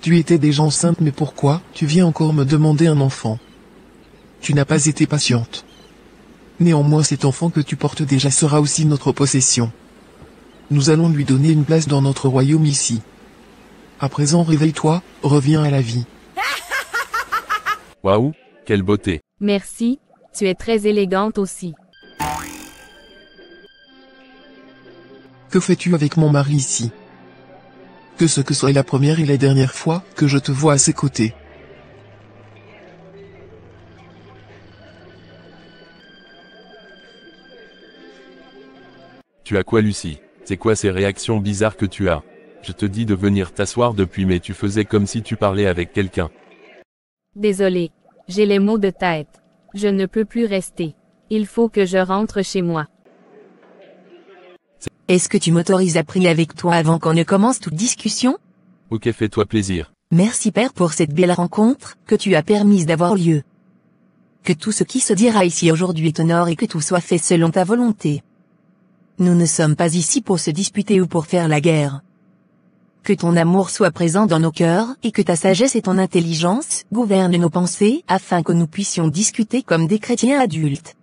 tu étais déjà enceinte mais pourquoi tu viens encore me demander un enfant Tu n'as pas été patiente. Néanmoins cet enfant que tu portes déjà sera aussi notre possession. Nous allons lui donner une place dans notre royaume ici. À présent réveille-toi, reviens à la vie. Waouh, quelle beauté. Merci, tu es très élégante aussi. Que fais-tu avec mon mari ici que ce que soit la première et la dernière fois que je te vois à ses côtés. Tu as quoi Lucie C'est quoi ces réactions bizarres que tu as Je te dis de venir t'asseoir depuis mais tu faisais comme si tu parlais avec quelqu'un. Désolé, j'ai les maux de tête. Je ne peux plus rester. Il faut que je rentre chez moi. Est-ce que tu m'autorises à prier avec toi avant qu'on ne commence toute discussion Ok, fais-toi plaisir. Merci Père pour cette belle rencontre que tu as permise d'avoir lieu. Que tout ce qui se dira ici aujourd'hui est honoré et que tout soit fait selon ta volonté. Nous ne sommes pas ici pour se disputer ou pour faire la guerre. Que ton amour soit présent dans nos cœurs et que ta sagesse et ton intelligence gouvernent nos pensées afin que nous puissions discuter comme des chrétiens adultes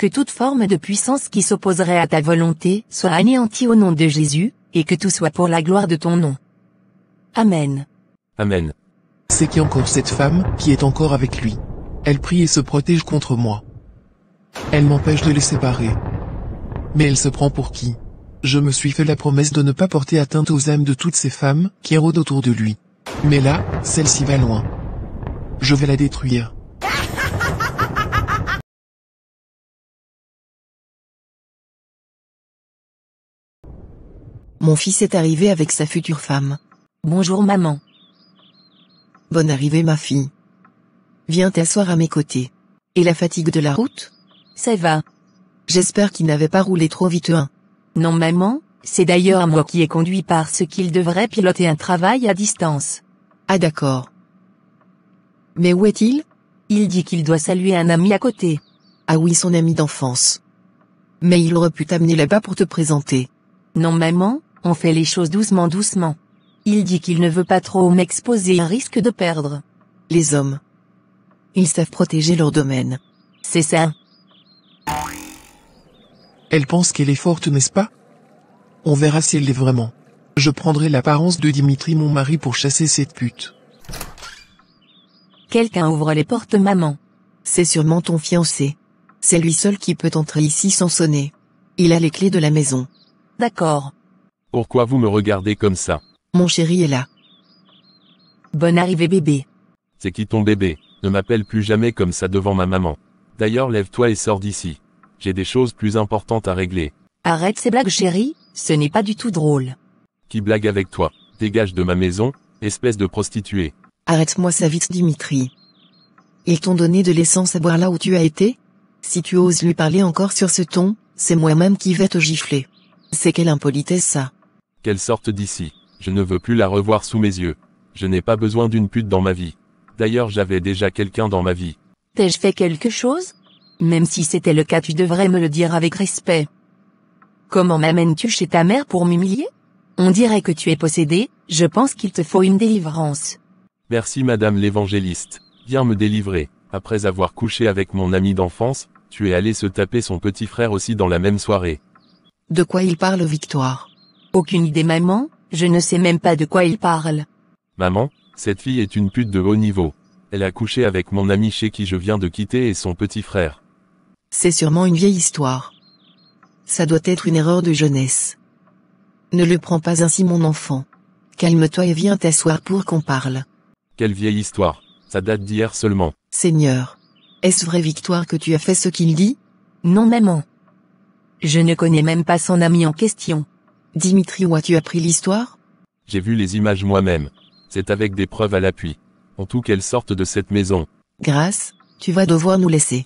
que toute forme de puissance qui s'opposerait à ta volonté soit anéantie au nom de Jésus, et que tout soit pour la gloire de ton nom. Amen. Amen. C'est qui encore cette femme, qui est encore avec lui. Elle prie et se protège contre moi. Elle m'empêche de les séparer. Mais elle se prend pour qui Je me suis fait la promesse de ne pas porter atteinte aux âmes de toutes ces femmes qui rôdent autour de lui. Mais là, celle-ci va loin. Je vais la détruire. Mon fils est arrivé avec sa future femme. Bonjour maman. Bonne arrivée ma fille. Viens t'asseoir à mes côtés. Et la fatigue de la route Ça va. J'espère qu'il n'avait pas roulé trop vite hein. Non maman, c'est d'ailleurs moi qui ai conduit parce qu'il devrait piloter un travail à distance. Ah d'accord. Mais où est-il Il dit qu'il doit saluer un ami à côté. Ah oui, son ami d'enfance. Mais il aurait pu t'amener là-bas pour te présenter. Non maman, on fait les choses doucement doucement. Il dit qu'il ne veut pas trop m'exposer à risque de perdre. Les hommes. Ils savent protéger leur domaine. C'est ça. Elle pense qu'elle est forte, n'est-ce pas On verra si elle l'est vraiment. Je prendrai l'apparence de Dimitri mon mari pour chasser cette pute. Quelqu'un ouvre les portes maman. C'est sûrement ton fiancé. C'est lui seul qui peut entrer ici sans sonner. Il a les clés de la maison. D'accord. Pourquoi vous me regardez comme ça Mon chéri est là. Bonne arrivée bébé. C'est qui ton bébé Ne m'appelle plus jamais comme ça devant ma maman. D'ailleurs lève-toi et sors d'ici. J'ai des choses plus importantes à régler. Arrête ces blagues chéri, ce n'est pas du tout drôle. Qui blague avec toi Dégage de ma maison, espèce de prostituée. Arrête-moi ça vite Dimitri. Ils t'ont donné de l'essence à boire là où tu as été Si tu oses lui parler encore sur ce ton, c'est moi-même qui vais te gifler. C'est quelle impolitesse ça qu'elle sorte d'ici. Je ne veux plus la revoir sous mes yeux. Je n'ai pas besoin d'une pute dans ma vie. D'ailleurs j'avais déjà quelqu'un dans ma vie. T'ai-je fait quelque chose Même si c'était le cas tu devrais me le dire avec respect. Comment m'amènes-tu chez ta mère pour m'humilier On dirait que tu es possédé, je pense qu'il te faut une délivrance. Merci madame l'évangéliste. Viens me délivrer. Après avoir couché avec mon ami d'enfance, tu es allé se taper son petit frère aussi dans la même soirée. De quoi il parle Victoire aucune idée maman, je ne sais même pas de quoi il parle. Maman, cette fille est une pute de haut niveau. Elle a couché avec mon ami chez qui je viens de quitter et son petit frère. C'est sûrement une vieille histoire. Ça doit être une erreur de jeunesse. Ne le prends pas ainsi mon enfant. Calme-toi et viens t'asseoir pour qu'on parle. Quelle vieille histoire. Ça date d'hier seulement. Seigneur. Est-ce vrai Victoire que tu as fait ce qu'il dit Non maman. Je ne connais même pas son ami en question. Dimitri, où as-tu appris l'histoire J'ai vu les images moi-même. C'est avec des preuves à l'appui. En tout, qu'elles sortent de cette maison. Grâce, tu vas devoir nous laisser.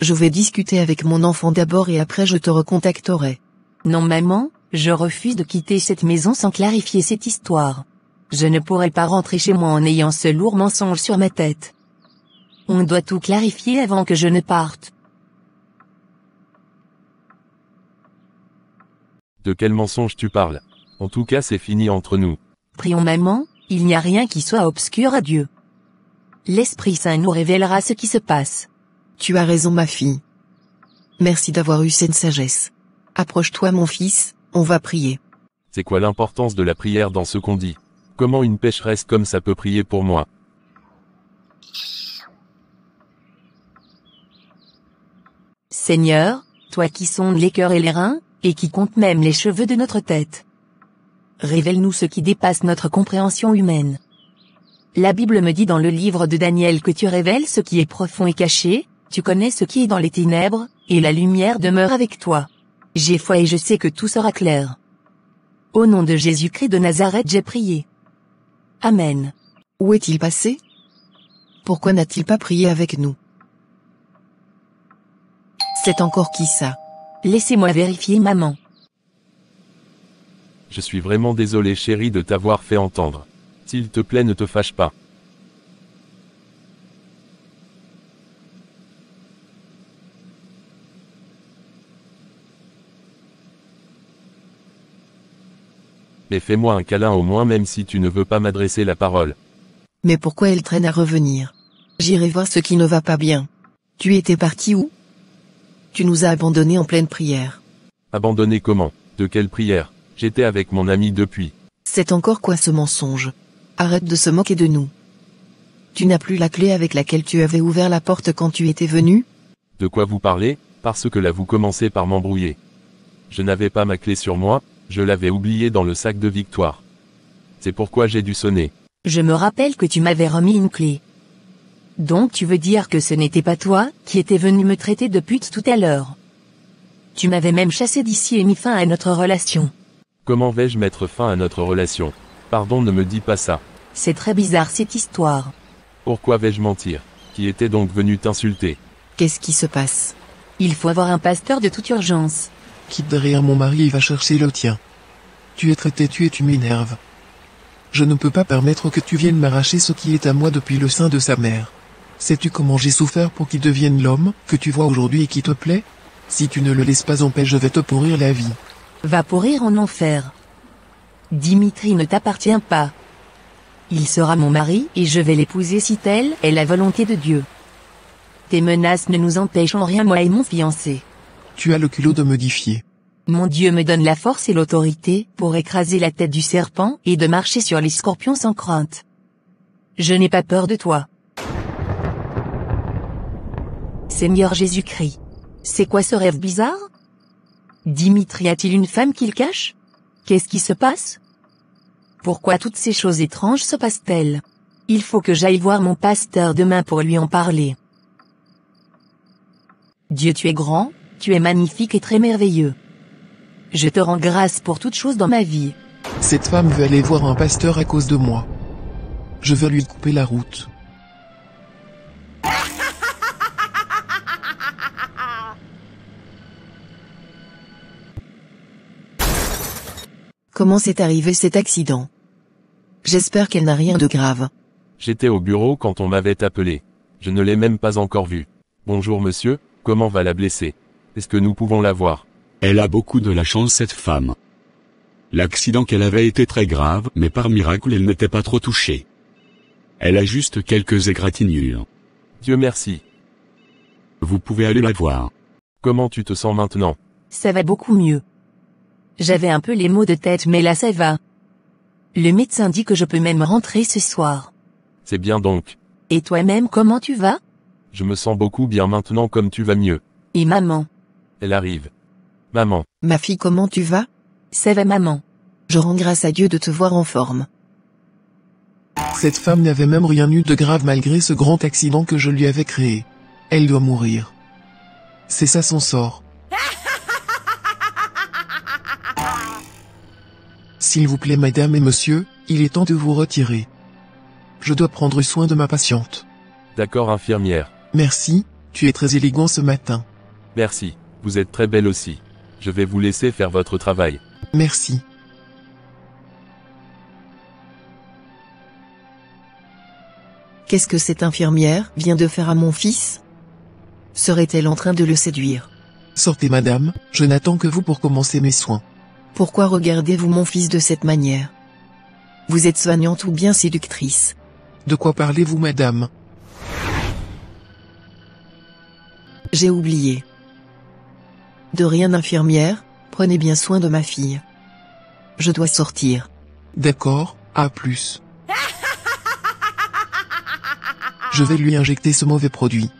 Je vais discuter avec mon enfant d'abord et après je te recontacterai. Non maman, je refuse de quitter cette maison sans clarifier cette histoire. Je ne pourrai pas rentrer chez moi en ayant ce lourd mensonge sur ma tête. On doit tout clarifier avant que je ne parte. De quel mensonge tu parles En tout cas c'est fini entre nous. Prions maman, il n'y a rien qui soit obscur à Dieu. L'Esprit Saint nous révélera ce qui se passe. Tu as raison ma fille. Merci d'avoir eu cette sagesse. Approche-toi mon fils, on va prier. C'est quoi l'importance de la prière dans ce qu'on dit Comment une pécheresse comme ça peut prier pour moi Seigneur, toi qui sondes les cœurs et les reins, et qui compte même les cheveux de notre tête. Révèle-nous ce qui dépasse notre compréhension humaine. La Bible me dit dans le livre de Daniel que tu révèles ce qui est profond et caché, tu connais ce qui est dans les ténèbres, et la lumière demeure avec toi. J'ai foi et je sais que tout sera clair. Au nom de Jésus-Christ de Nazareth j'ai prié. Amen. Où est-il passé Pourquoi n'a-t-il pas prié avec nous C'est encore qui ça Laissez-moi vérifier maman. Je suis vraiment désolé chérie de t'avoir fait entendre. S'il te plaît ne te fâche pas. Mais fais-moi un câlin au moins même si tu ne veux pas m'adresser la parole. Mais pourquoi elle traîne à revenir J'irai voir ce qui ne va pas bien. Tu étais parti où tu nous as abandonnés en pleine prière. Abandonné comment De quelle prière J'étais avec mon ami depuis. C'est encore quoi ce mensonge Arrête de se moquer de nous. Tu n'as plus la clé avec laquelle tu avais ouvert la porte quand tu étais venu De quoi vous parlez Parce que là vous commencez par m'embrouiller. Je n'avais pas ma clé sur moi, je l'avais oubliée dans le sac de victoire. C'est pourquoi j'ai dû sonner. Je me rappelle que tu m'avais remis une clé. Donc tu veux dire que ce n'était pas toi qui étais venu me traiter de pute tout à l'heure. Tu m'avais même chassé d'ici et mis fin à notre relation. Comment vais-je mettre fin à notre relation Pardon, ne me dis pas ça. C'est très bizarre cette histoire. Pourquoi vais-je mentir Qui était donc venu t'insulter Qu'est-ce qui se passe Il faut avoir un pasteur de toute urgence. Quitte derrière mon mari et va chercher le tien. Tu es très têtu et tu m'énerves. Je ne peux pas permettre que tu viennes m'arracher ce qui est à moi depuis le sein de sa mère. Sais-tu comment j'ai souffert pour qu'il devienne l'homme que tu vois aujourd'hui et qui te plaît Si tu ne le laisses pas en paix, je vais te pourrir la vie. Va pourrir en enfer. Dimitri ne t'appartient pas. Il sera mon mari et je vais l'épouser si telle est la volonté de Dieu. Tes menaces ne nous empêchent en rien moi et mon fiancé. Tu as le culot de me défier. Mon Dieu me donne la force et l'autorité pour écraser la tête du serpent et de marcher sur les scorpions sans crainte. Je n'ai pas peur de toi. Seigneur Jésus-Christ. C'est quoi ce rêve bizarre Dimitri a-t-il une femme qu'il cache Qu'est-ce qui se passe Pourquoi toutes ces choses étranges se passent-elles Il faut que j'aille voir mon pasteur demain pour lui en parler. Dieu tu es grand, tu es magnifique et très merveilleux. Je te rends grâce pour toutes choses dans ma vie. Cette femme veut aller voir un pasteur à cause de moi. Je veux lui couper la route. Comment s'est arrivé cet accident J'espère qu'elle n'a rien de grave. J'étais au bureau quand on m'avait appelé. Je ne l'ai même pas encore vue. Bonjour monsieur, comment va la blessée Est-ce que nous pouvons la voir Elle a beaucoup de la chance cette femme. L'accident qu'elle avait était très grave, mais par miracle elle n'était pas trop touchée. Elle a juste quelques égratignures. Dieu merci. Vous pouvez aller la voir. Comment tu te sens maintenant Ça va beaucoup mieux. J'avais un peu les maux de tête mais là ça va. Le médecin dit que je peux même rentrer ce soir. C'est bien donc. Et toi-même comment tu vas Je me sens beaucoup bien maintenant comme tu vas mieux. Et maman Elle arrive. Maman. Ma fille comment tu vas Ça va maman. Je rends grâce à Dieu de te voir en forme. Cette femme n'avait même rien eu de grave malgré ce grand accident que je lui avais créé. Elle doit mourir. C'est ça son sort. S'il vous plaît madame et monsieur, il est temps de vous retirer. Je dois prendre soin de ma patiente. D'accord infirmière. Merci, tu es très élégant ce matin. Merci, vous êtes très belle aussi. Je vais vous laisser faire votre travail. Merci. Qu'est-ce que cette infirmière vient de faire à mon fils Serait-elle en train de le séduire Sortez madame, je n'attends que vous pour commencer mes soins. Pourquoi regardez-vous mon fils de cette manière Vous êtes soignante ou bien séductrice De quoi parlez-vous, madame J'ai oublié. De rien, infirmière, prenez bien soin de ma fille. Je dois sortir. D'accord, à plus. Je vais lui injecter ce mauvais produit.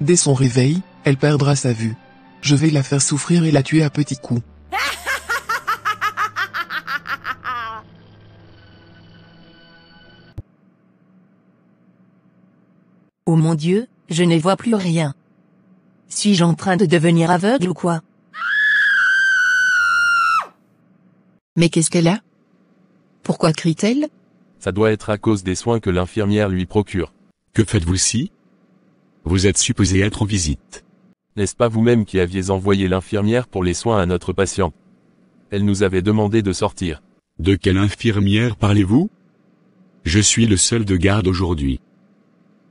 Dès son réveil, elle perdra sa vue. Je vais la faire souffrir et la tuer à petits coups. Oh mon Dieu, je ne vois plus rien. Suis-je en train de devenir aveugle ou quoi Mais qu'est-ce qu'elle a Pourquoi crie-t-elle Ça doit être à cause des soins que l'infirmière lui procure. Que faites-vous ici Vous êtes supposé être en visite. N'est-ce pas vous-même qui aviez envoyé l'infirmière pour les soins à notre patient Elle nous avait demandé de sortir. De quelle infirmière parlez-vous Je suis le seul de garde aujourd'hui.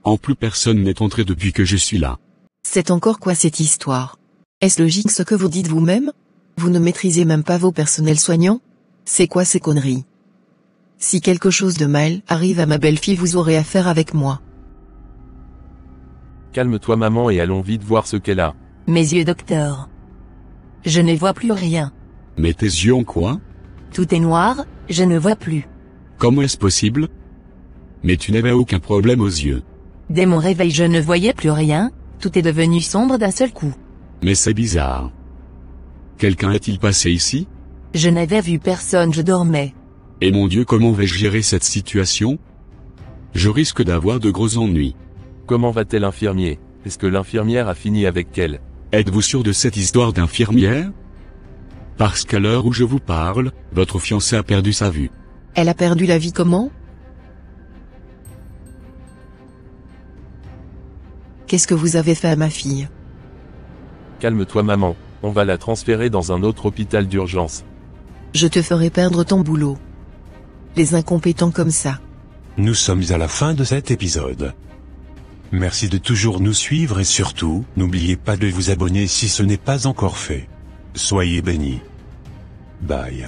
En plus personne n'est entré depuis que je suis là. C'est encore quoi cette histoire Est-ce logique ce que vous dites vous-même Vous ne maîtrisez même pas vos personnels soignants C'est quoi ces conneries Si quelque chose de mal arrive à ma belle-fille vous aurez affaire avec moi. Calme-toi maman et allons vite voir ce qu'elle a. Mes yeux docteur. Je ne vois plus rien. Mais tes yeux ont quoi Tout est noir, je ne vois plus. Comment est-ce possible Mais tu n'avais aucun problème aux yeux. Dès mon réveil je ne voyais plus rien, tout est devenu sombre d'un seul coup. Mais c'est bizarre. Quelqu'un est-il passé ici Je n'avais vu personne, je dormais. Et mon Dieu, comment vais-je gérer cette situation Je risque d'avoir de gros ennuis. Comment va-t-elle infirmier Est-ce que l'infirmière a fini avec elle Êtes-vous sûr de cette histoire d'infirmière Parce qu'à l'heure où je vous parle, votre fiancée a perdu sa vue. Elle a perdu la vie comment Qu'est-ce que vous avez fait à ma fille Calme-toi maman, on va la transférer dans un autre hôpital d'urgence. Je te ferai perdre ton boulot. Les incompétents comme ça. Nous sommes à la fin de cet épisode. Merci de toujours nous suivre et surtout, n'oubliez pas de vous abonner si ce n'est pas encore fait. Soyez bénis. Bye.